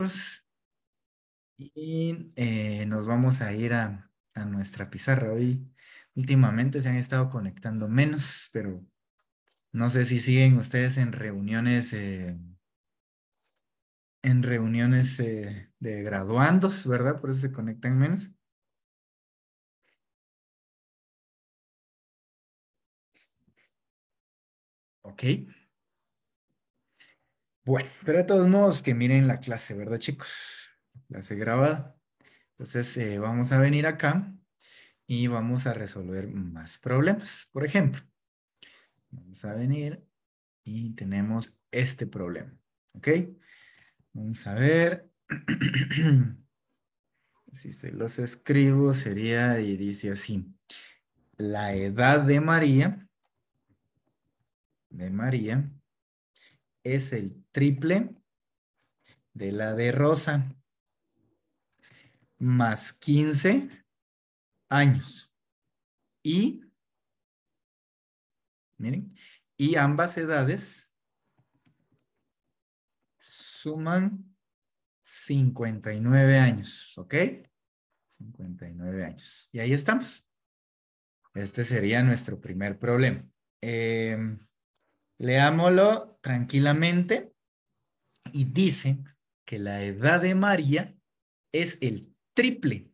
Pues, y eh, nos vamos a ir a, nuestra pizarra hoy. Últimamente se han estado conectando menos, pero no sé si siguen ustedes en reuniones, eh, en reuniones eh, de graduandos, ¿verdad? Por eso se conectan menos. Ok. Bueno, pero de todos modos que miren la clase, ¿verdad chicos? Clase grabada. Entonces eh, vamos a venir acá y vamos a resolver más problemas. Por ejemplo, vamos a venir y tenemos este problema, ¿ok? Vamos a ver. si se los escribo sería y dice así. La edad de María, de María, es el triple de la de Rosa, más 15 años. Y, miren, y ambas edades suman 59 años, ¿ok? 59 años. Y ahí estamos. Este sería nuestro primer problema. Em, Leámoslo tranquilamente y dice que la edad de María es el triple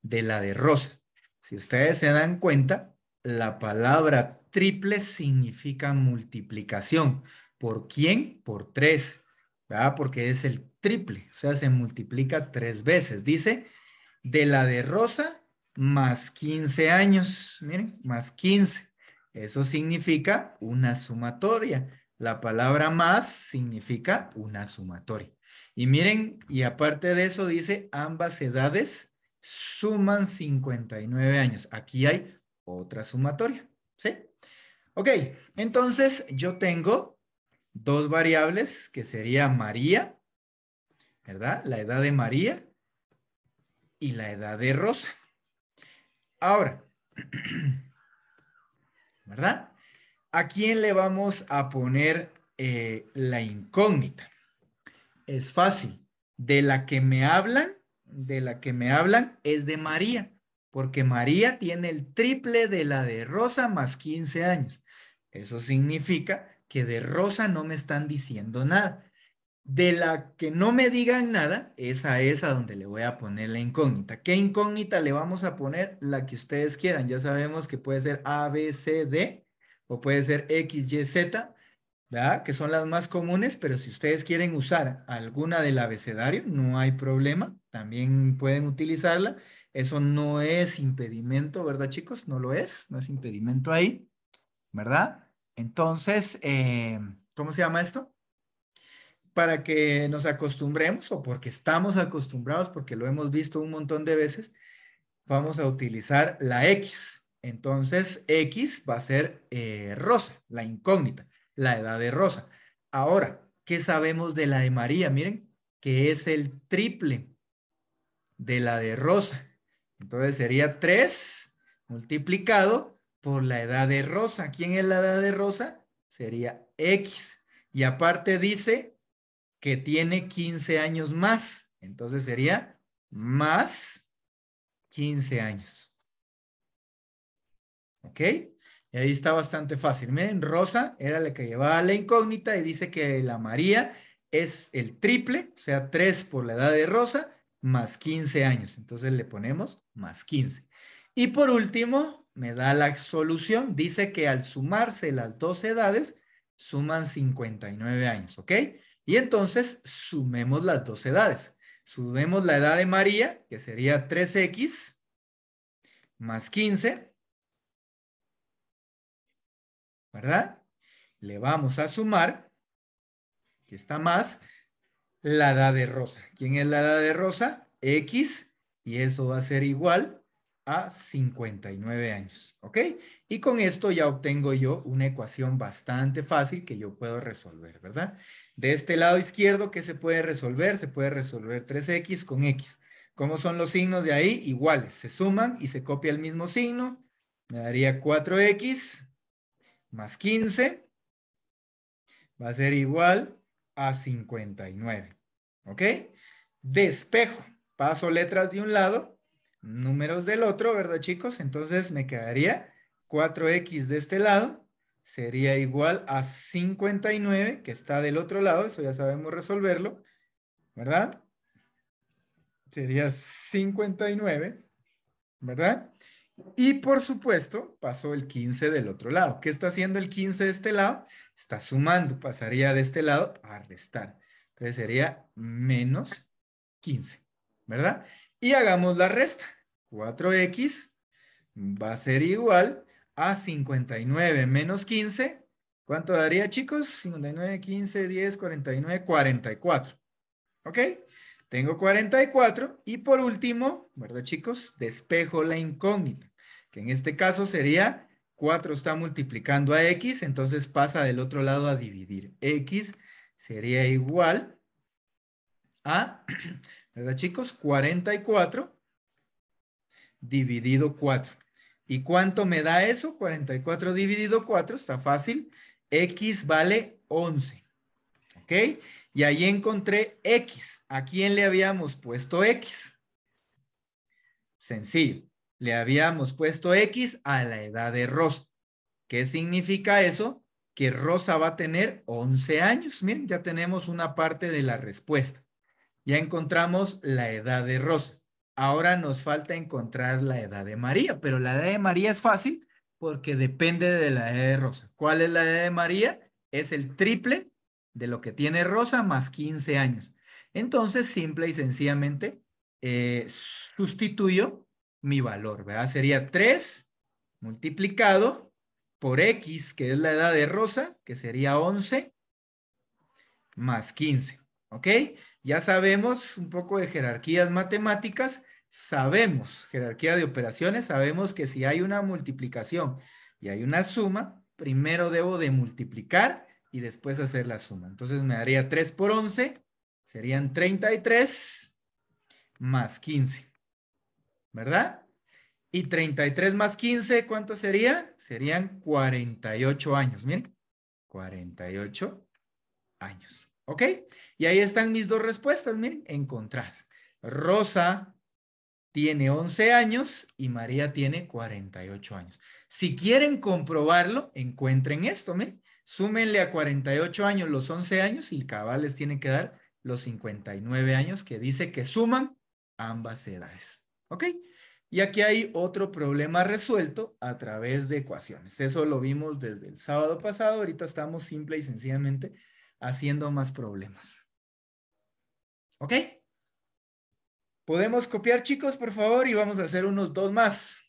de la de Rosa. Si ustedes se dan cuenta, la palabra triple significa multiplicación. ¿Por quién? Por tres, ¿verdad? Porque es el triple, o sea, se multiplica tres veces. Dice, de la de Rosa más 15 años, miren, más 15. Eso significa una sumatoria. La palabra más significa una sumatoria. Y miren, y aparte de eso dice ambas edades suman 59 años. Aquí hay otra sumatoria, ¿sí? Ok, entonces yo tengo dos variables que sería María, ¿verdad? La edad de María y la edad de Rosa. Ahora, ¿verdad? ¿A quién le vamos a poner eh, la incógnita? Es fácil. De la que me hablan, de la que me hablan es de María, porque María tiene el triple de la de Rosa más 15 años. Eso significa que de Rosa no me están diciendo nada. De la que no me digan nada, esa es a donde le voy a poner la incógnita. ¿Qué incógnita le vamos a poner? La que ustedes quieran. Ya sabemos que puede ser A, C, D o puede ser X, Y, Z, ¿verdad? Que son las más comunes, pero si ustedes quieren usar alguna del abecedario, no hay problema. También pueden utilizarla. Eso no es impedimento, ¿verdad, chicos? No lo es, no es impedimento ahí, ¿verdad? Entonces, eh, ¿cómo se llama esto? para que nos acostumbremos o porque estamos acostumbrados, porque lo hemos visto un montón de veces, vamos a utilizar la X. Entonces, X va a ser eh, rosa, la incógnita, la edad de rosa. Ahora, ¿qué sabemos de la de María? Miren, que es el triple de la de rosa. Entonces sería 3 multiplicado por la edad de rosa. ¿Quién es la edad de rosa? Sería X. Y aparte dice que tiene 15 años más. Entonces sería más 15 años. ¿Ok? Y ahí está bastante fácil. Miren, Rosa era la que llevaba la incógnita y dice que la María es el triple, o sea, 3 por la edad de Rosa, más 15 años. Entonces le ponemos más 15. Y por último, me da la solución. Dice que al sumarse las dos edades, suman 59 años, ¿ok? Y entonces sumemos las dos edades. Sumemos la edad de María, que sería 3x más 15, ¿verdad? Le vamos a sumar, que está más, la edad de Rosa. ¿Quién es la edad de Rosa? X, y eso va a ser igual a 59 años, ¿ok? Y con esto ya obtengo yo una ecuación bastante fácil que yo puedo resolver, ¿verdad? De este lado izquierdo, ¿qué se puede resolver? Se puede resolver 3x con x. ¿Cómo son los signos de ahí? Iguales, se suman y se copia el mismo signo. Me daría 4x más 15 va a ser igual a 59, ¿ok? Despejo, paso letras de un lado números del otro, ¿verdad, chicos? Entonces me quedaría 4x de este lado sería igual a 59, que está del otro lado, eso ya sabemos resolverlo, ¿verdad? Sería 59, ¿verdad? Y por supuesto, pasó el 15 del otro lado. ¿Qué está haciendo el 15 de este lado? Está sumando, pasaría de este lado a restar. Entonces sería menos 15, ¿verdad? y hagamos la resta. 4x va a ser igual a 59 menos 15. ¿Cuánto daría, chicos? 59, 15, 10, 49, 44. ¿Ok? Tengo 44 y por último, ¿verdad, chicos? Despejo la incógnita, que en este caso sería 4 está multiplicando a x, entonces pasa del otro lado a dividir. x sería igual a ¿verdad chicos? 44 dividido 4. ¿Y cuánto me da eso? 44 dividido 4, está fácil. X vale 11. ¿Ok? Y ahí encontré X. ¿A quién le habíamos puesto X? Sencillo. Le habíamos puesto X a la edad de Rosa. ¿Qué significa eso? Que Rosa va a tener 11 años. Miren, ya tenemos una parte de la respuesta. Ya encontramos la edad de Rosa. Ahora nos falta encontrar la edad de María, pero la edad de María es fácil porque depende de la edad de Rosa. ¿Cuál es la edad de María? Es el triple de lo que tiene Rosa más 15 años. Entonces, simple y sencillamente, eh, sustituyo mi valor, ¿verdad? Sería 3 multiplicado por X, que es la edad de Rosa, que sería 11, más 15, ¿ok? Ya sabemos un poco de jerarquías matemáticas, sabemos jerarquía de operaciones, sabemos que si hay una multiplicación y hay una suma, primero debo de multiplicar y después hacer la suma. Entonces me daría 3 por 11, serían 33 más 15, ¿verdad? Y 33 más 15, ¿cuánto sería? Serían 48 años, miren, 48 años. ¿Ok? Y ahí están mis dos respuestas, miren, encontrás. Rosa tiene 11 años y María tiene 48 años. Si quieren comprobarlo, encuentren esto, miren. Súmenle a 48 años los 11 años y el cabal les tiene que dar los 59 años que dice que suman ambas edades. ¿Ok? Y aquí hay otro problema resuelto a través de ecuaciones. Eso lo vimos desde el sábado pasado. Ahorita estamos simple y sencillamente haciendo más problemas. ¿Ok? ¿Podemos copiar, chicos, por favor? Y vamos a hacer unos dos más.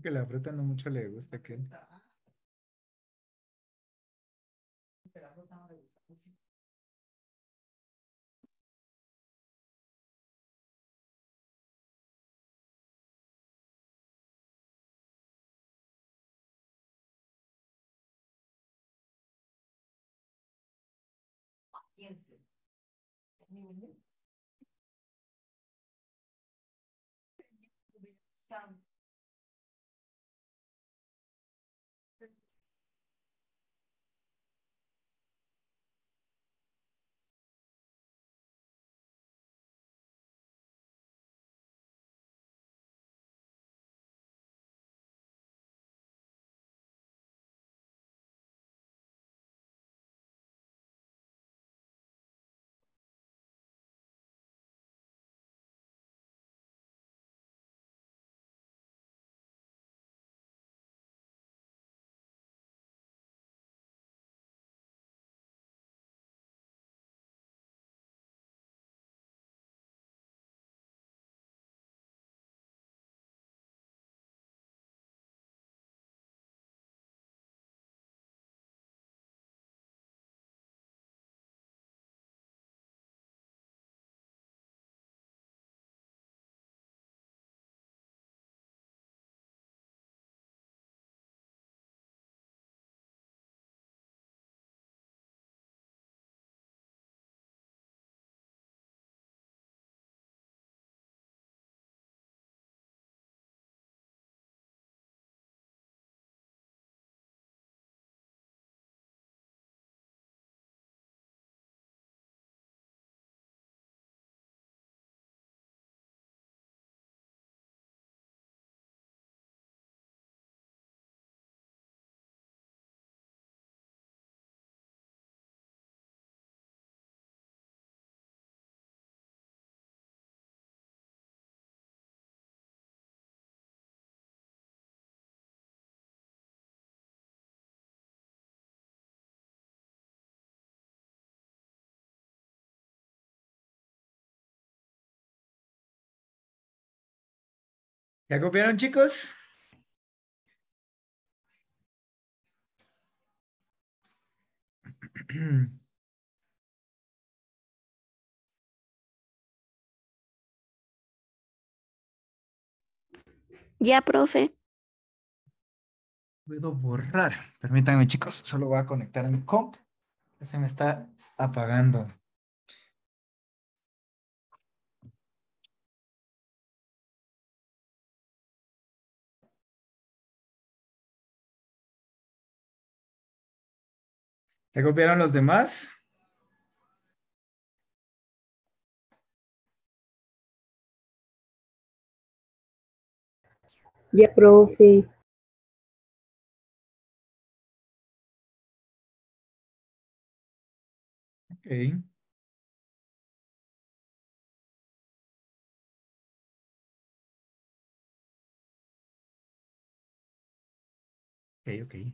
Creo que la fruta no mucho le este gusta que. La fruta no le gusta. Paciencia. ¿Ya copiaron, chicos? Ya, profe. Puedo borrar. Permítanme, chicos. Solo voy a conectar a mi comp. Se me está apagando. ¿Ya los demás? Ya, profe. Okay. Okay, okay.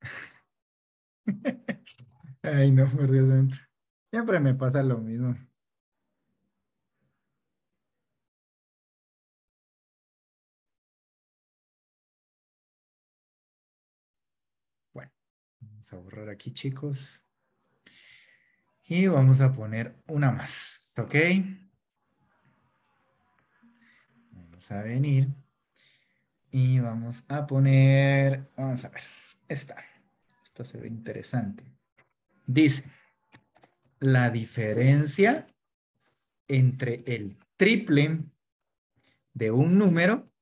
Ay, no, por Siempre me pasa lo mismo. Bueno, vamos a borrar aquí, chicos. Y vamos a poner una más, ¿ok? Vamos a venir y vamos a poner, vamos a ver, esta se ve interesante. Dice, la diferencia entre el triple de un número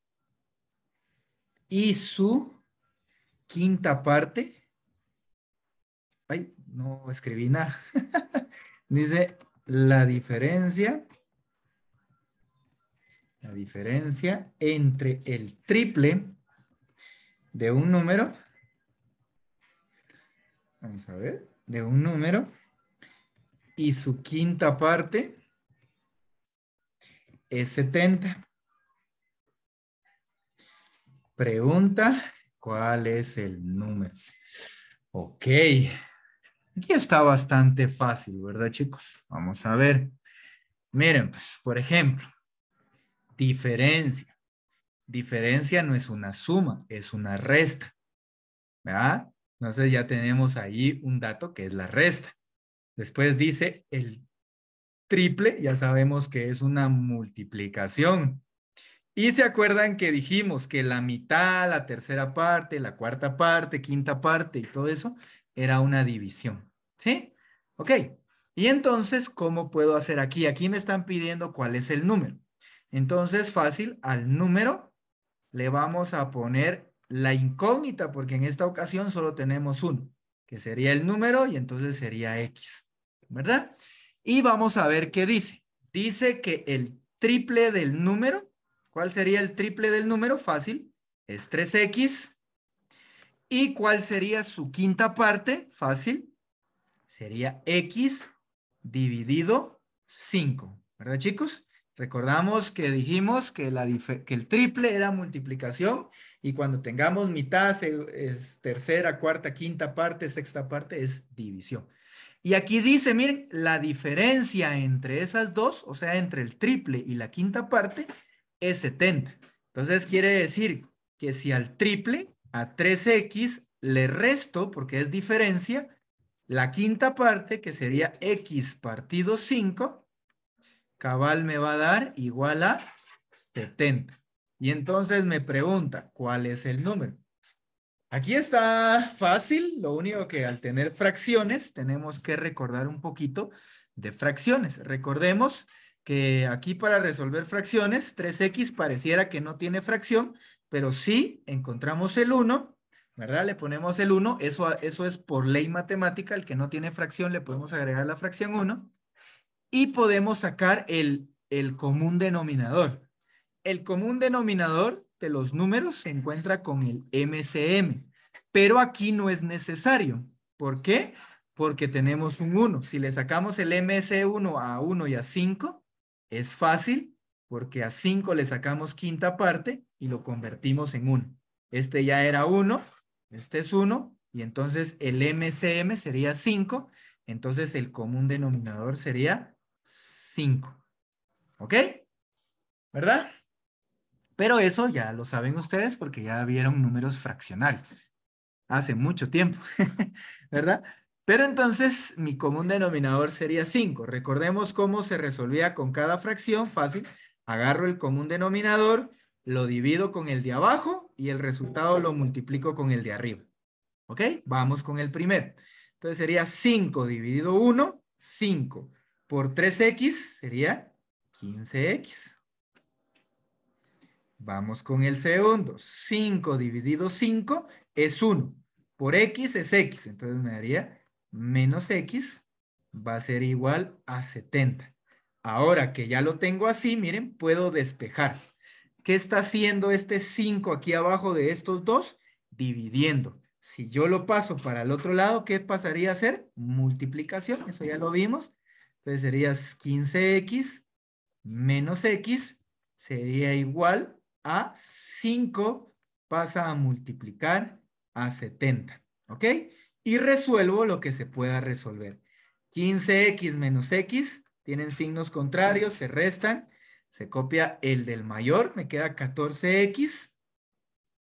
y su quinta parte. Ay, no escribí nada. Dice, la diferencia, la diferencia entre el triple de un número vamos a ver, de un número y su quinta parte es 70. Pregunta, ¿cuál es el número? Ok. Aquí está bastante fácil, ¿verdad, chicos? Vamos a ver. Miren, pues, por ejemplo, diferencia. Diferencia no es una suma, es una resta. ¿Verdad? Entonces ya tenemos ahí un dato que es la resta. Después dice el triple, ya sabemos que es una multiplicación. Y se acuerdan que dijimos que la mitad, la tercera parte, la cuarta parte, quinta parte y todo eso era una división. ¿Sí? Ok. Y entonces, ¿cómo puedo hacer aquí? Aquí me están pidiendo cuál es el número. Entonces, fácil, al número le vamos a poner la incógnita, porque en esta ocasión solo tenemos uno, que sería el número y entonces sería X, ¿verdad? Y vamos a ver qué dice. Dice que el triple del número, ¿cuál sería el triple del número? Fácil, es 3X. ¿Y cuál sería su quinta parte? Fácil, sería X dividido 5, ¿verdad chicos? Recordamos que dijimos que, la el triple era multiplicación y cuando tengamos mitad, es tercera, cuarta, quinta parte, sexta parte es división. Y aquí dice, miren, la diferencia entre esas dos, o sea, entre el triple y la quinta parte, es 70. Entonces quiere decir que si al triple, a 3x, le resto, porque es diferencia, la quinta parte, que sería x partido 5, cabal me va a dar igual a 70. Y entonces me pregunta, ¿cuál es el número? Aquí está fácil, lo único que al tener fracciones tenemos que recordar un poquito de fracciones. Recordemos que aquí para resolver fracciones, 3x pareciera que no tiene fracción, pero sí encontramos el 1, ¿verdad? Le ponemos el 1, eso, eso es por ley matemática, el que no tiene fracción le podemos agregar la fracción 1 y podemos sacar el, común denominador. El común denominador de los números se encuentra con el MCM, pero aquí no es necesario. ¿Por qué? Porque tenemos un 1. Si le sacamos el MC1 a 1 y a 5, es fácil porque a 5 le sacamos quinta parte y lo convertimos en 1. Este ya era 1, este es 1, y entonces el MCM sería 5, entonces el común denominador sería 5. ¿Ok? ¿Verdad? Pero eso ya lo saben ustedes porque ya vieron números fraccionales hace mucho tiempo, ¿verdad? Pero entonces mi común denominador sería 5. Recordemos cómo se resolvía con cada fracción. Fácil. Agarro el común denominador, lo divido con el de abajo y el resultado lo multiplico con el de arriba. ¿Ok? Vamos con el primero. Entonces sería 5 dividido 1, 5 por 3x sería 15x. Vamos con el segundo. 5 dividido 5 es 1. Por x es x. Entonces me daría menos x va a ser igual a 70. Ahora que ya lo tengo así, miren, puedo despejar. ¿Qué está haciendo este 5 aquí abajo de estos dos? Dividiendo. Si yo lo paso para el otro lado, ¿qué pasaría a ser? Multiplicación, eso ya lo vimos. Entonces serías 15x menos x sería igual a 5 pasa a multiplicar a 70. ¿Ok? Y resuelvo lo que se pueda resolver. 15x menos x tienen signos contrarios, se restan, se copia el del mayor, me queda 14x.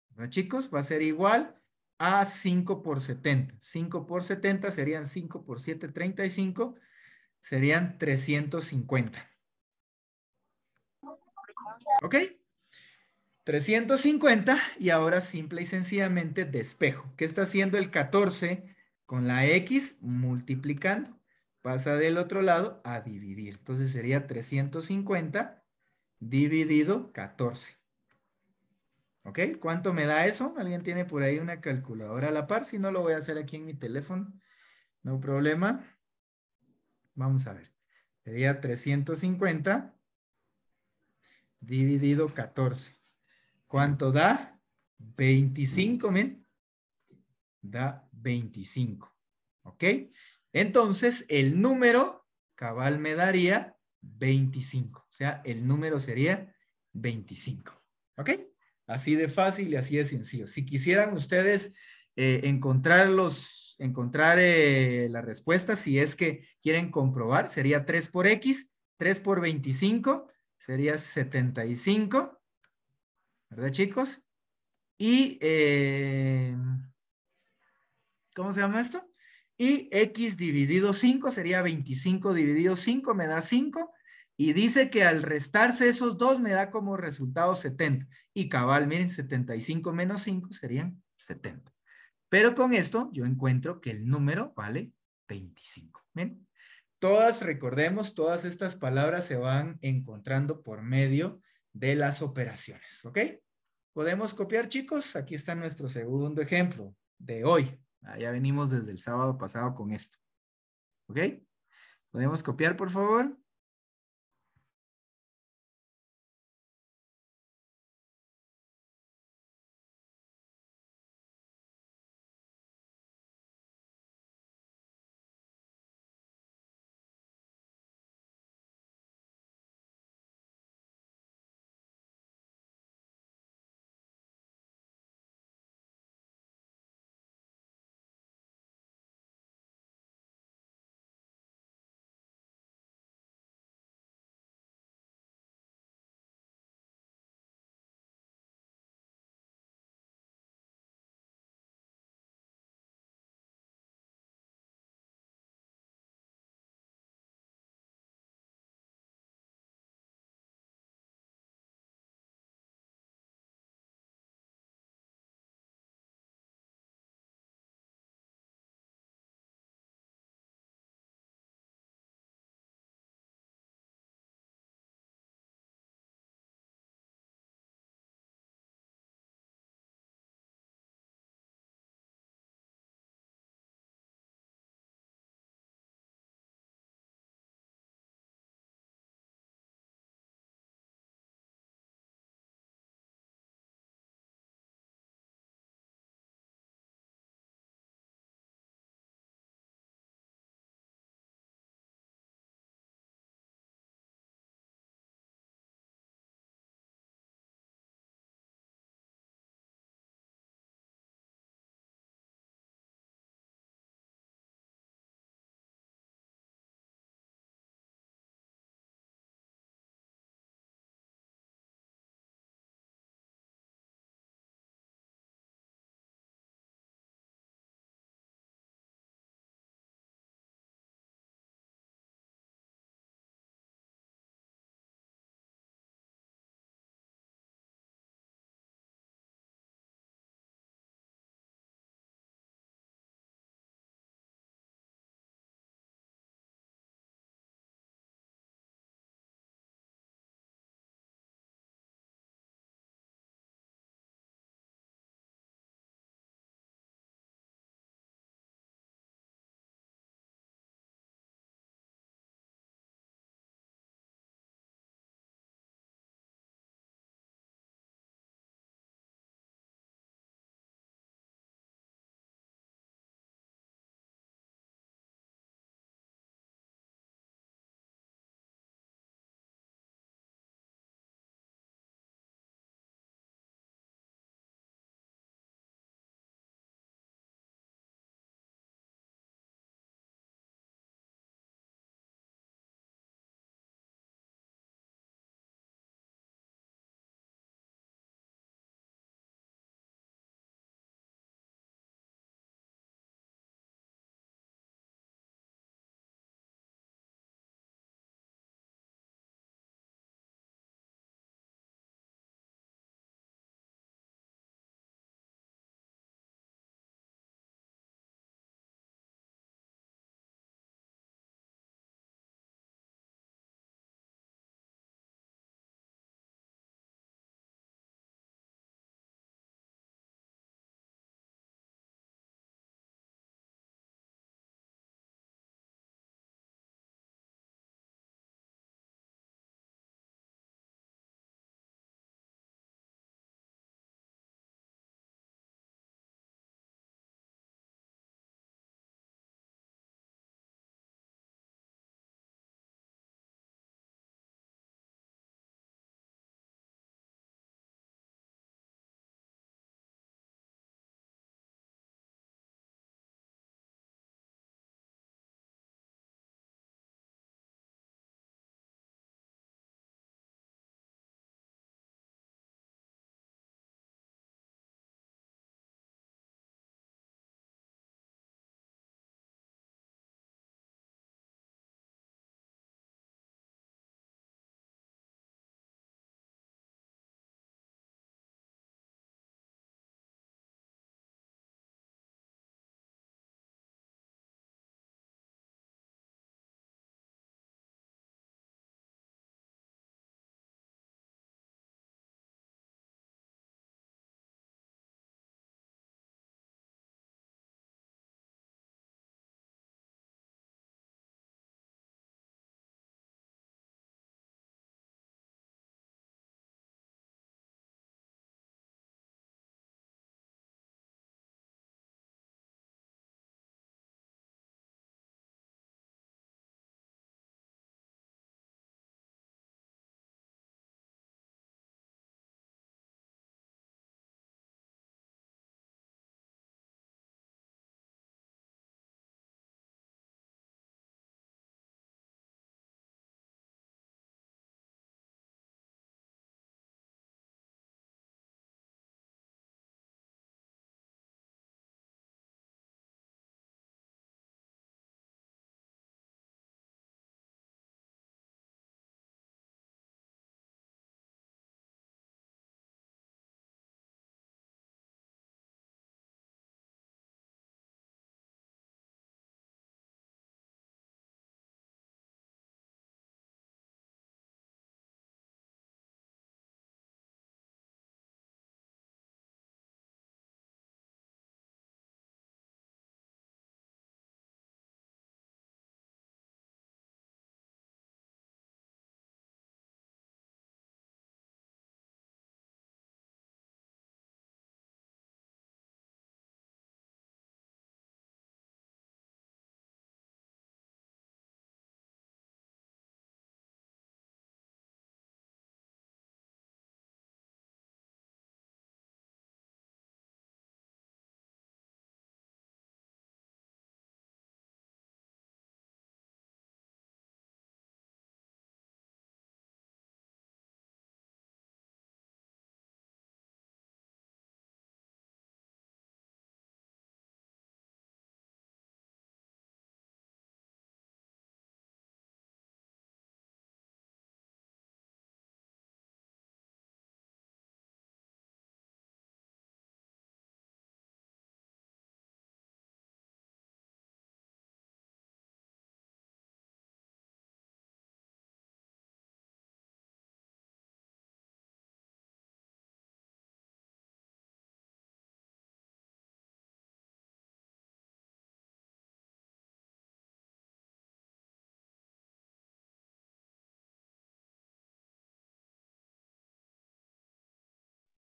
¿Verdad, chicos? Va a ser igual a 5 por 70. 5 por 70 serían 5 por 7, 35 serían 350. ¿Ok? 350 y ahora simple y sencillamente despejo. ¿Qué está haciendo el 14 con la X? Multiplicando. Pasa del otro lado a dividir. Entonces sería 350 dividido 14. ¿Ok? ¿Cuánto me da eso? ¿Alguien tiene por ahí una calculadora a la par? Si no, lo voy a hacer aquí en mi teléfono. No problema. Vamos a ver. Sería 350 dividido 14. ¿Cuánto da? 25, ¿me? Da 25. ¿Ok? Entonces, el número cabal me daría 25. O sea, el número sería 25. ¿Ok? Así de fácil y así de sencillo. Si quisieran ustedes eh, encontrar los encontrar eh, la respuesta. Si es que quieren comprobar, sería 3 por X, 3 por 25 sería 75. ¿Verdad, chicos? Y, eh, ¿cómo se llama esto? Y X dividido 5 sería 25 dividido 5, me da 5. Y dice que al restarse esos dos me da como resultado 70. Y cabal, miren, 75 menos 5 serían 70. Pero con esto yo encuentro que el número vale 25. Todas, recordemos, todas estas palabras se van encontrando por medio de las operaciones, ¿ok? ¿Podemos copiar, chicos? Aquí está nuestro segundo ejemplo de hoy. Ah, ya venimos desde el sábado pasado con esto, ¿ok? ¿Podemos copiar, por favor?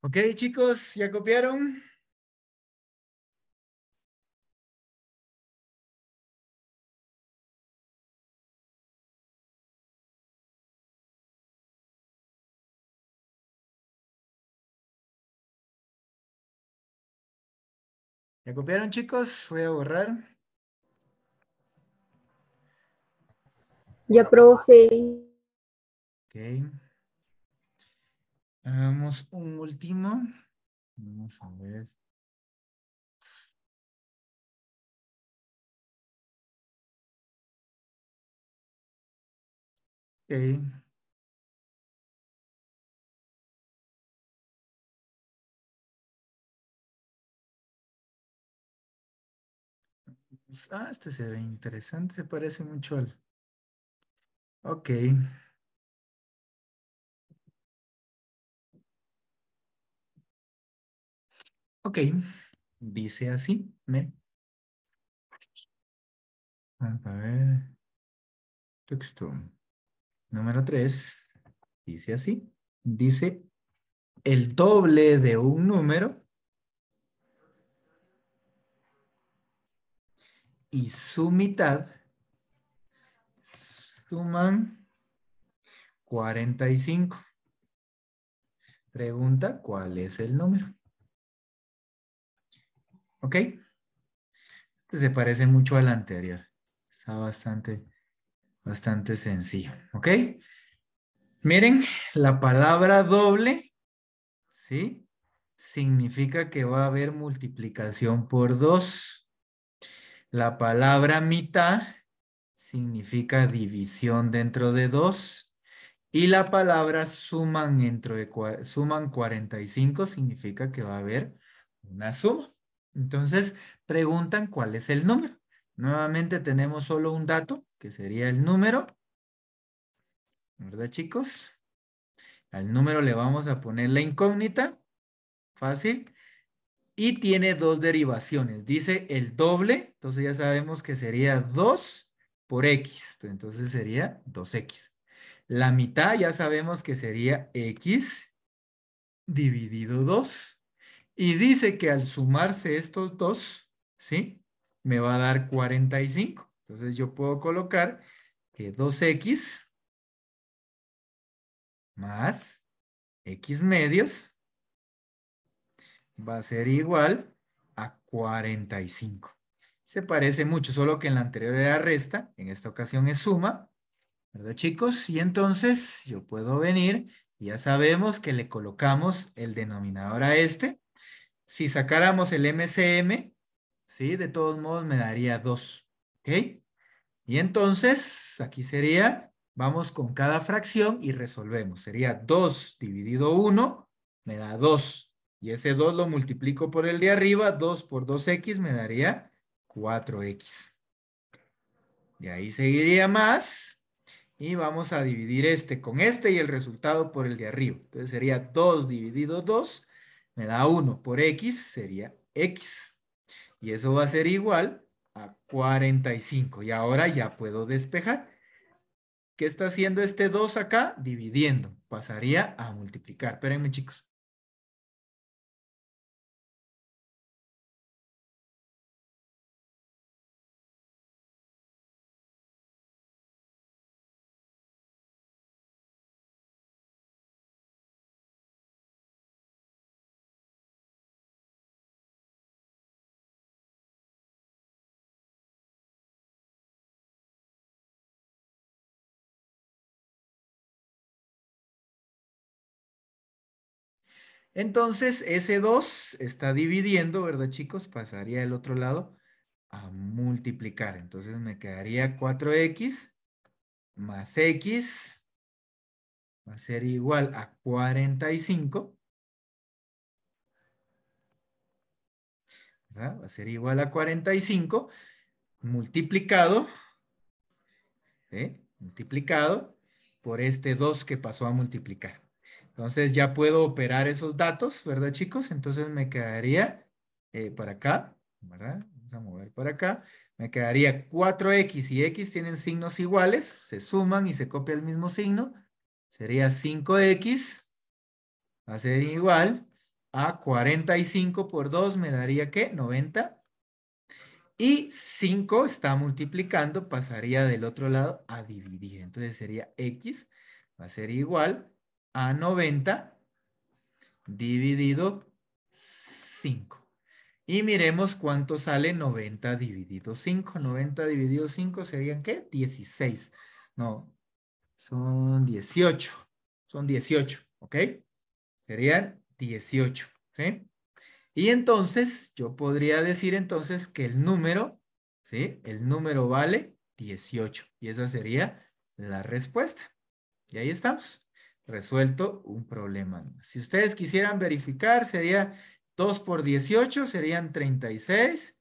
Okay chicos, ¿ya copiaron? ¿Ya copiaron, chicos? Voy a borrar. Ya, profe. Ok. Hagamos un último. Vamos a ver. Okay. Ah, este se ve interesante, se parece mucho al. Ok. Ok, dice así. ¿me? Vamos a ver. Texto. Número 3. Dice así. Dice el doble de un número y su mitad suman 45. Pregunta, ¿cuál es el número? ¿Ok? Este se parece mucho al anterior. Está bastante, bastante sencillo. ¿Ok? Miren, la palabra doble, ¿sí? Significa que va a haber multiplicación por dos. La palabra mitad significa división dentro de dos. Y la palabra suman, entre, suman 45 significa que va a haber una suma. Entonces, preguntan cuál es el número. Nuevamente tenemos solo un dato, que sería el número. ¿Verdad, chicos? Al número le vamos a poner la incógnita. Fácil. Y tiene dos derivaciones. Dice el doble. Entonces ya sabemos que sería 2 por x. Entonces sería 2x. La mitad ya sabemos que sería x dividido 2. Y dice que al sumarse estos dos, ¿sí? Me va a dar 45. Entonces yo puedo colocar que 2x más x medios va a ser igual a 45. Se parece mucho, solo que en la anterior era resta, en esta ocasión es suma, ¿verdad chicos? Y entonces yo puedo venir, ya sabemos que le colocamos el denominador a este, si sacáramos el MCM, ¿sí? De todos modos me daría 2, ¿ok? Y entonces, aquí sería, vamos con cada fracción y resolvemos. Sería 2 dividido 1, me da 2. Y ese 2 lo multiplico por el de arriba, 2 por 2x me daría 4x. Y ahí seguiría más. Y vamos a dividir este con este y el resultado por el de arriba. Entonces sería 2 dividido 2, me da 1 por x, sería x. Y eso va a ser igual a 45. Y ahora ya puedo despejar. ¿Qué está haciendo este 2 acá? Dividiendo. Pasaría a multiplicar. Espérenme, chicos. Entonces, ese 2 está dividiendo, ¿verdad, chicos? Pasaría del otro lado a multiplicar. Entonces me quedaría 4x más x va a ser igual a 45. Va a ser igual a 45 multiplicado, ¿eh? multiplicado por este 2 que pasó a multiplicar. Entonces ya puedo operar esos datos, ¿verdad, chicos? Entonces me quedaría eh, para acá, ¿verdad? Vamos a mover para acá. Me quedaría 4x y x tienen signos iguales, se suman y se copia el mismo signo. Sería 5x, va a ser igual a 45 por 2 me daría, ¿qué? 90. Y 5 está multiplicando, pasaría del otro lado a dividir. Entonces sería x, va a ser igual a 90 dividido 5. Y miremos cuánto sale 90 dividido 5. 90 dividido 5 serían ¿qué? 16. No, son 18. Son 18, ¿ok? Serían 18, ¿sí? Y entonces yo podría decir entonces que el número, ¿sí? El número vale 18. Y esa sería la respuesta. Y ahí estamos resuelto un problema. Si ustedes quisieran verificar, sería 2 por 18, serían 36,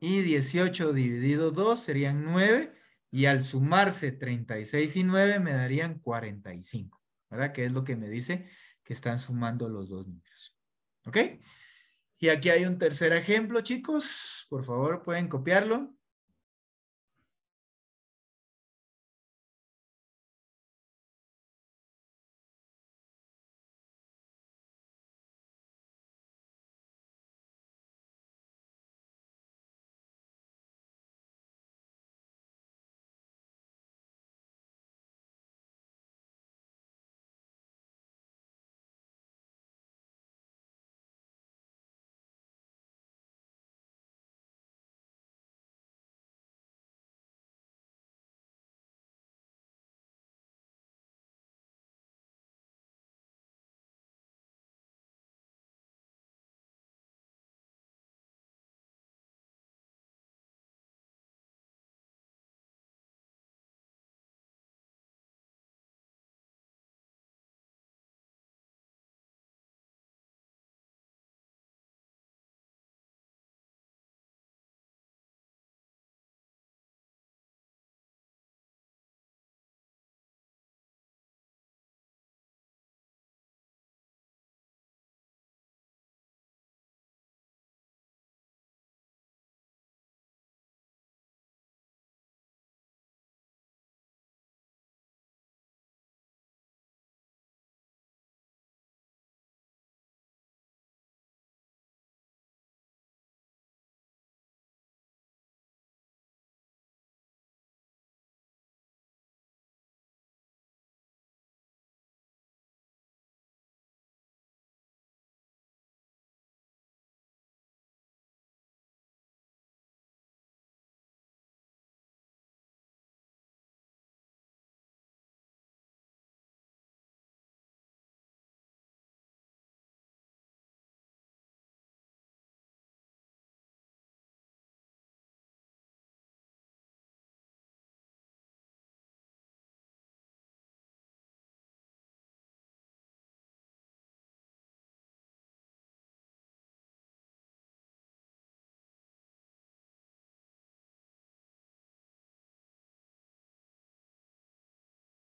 y 18 dividido 2 serían 9, y al sumarse 36 y 9 me darían 45, ¿verdad? Que es lo que me dice que están sumando los dos números. ¿Ok? Y aquí hay un tercer ejemplo, chicos. Por favor, pueden copiarlo.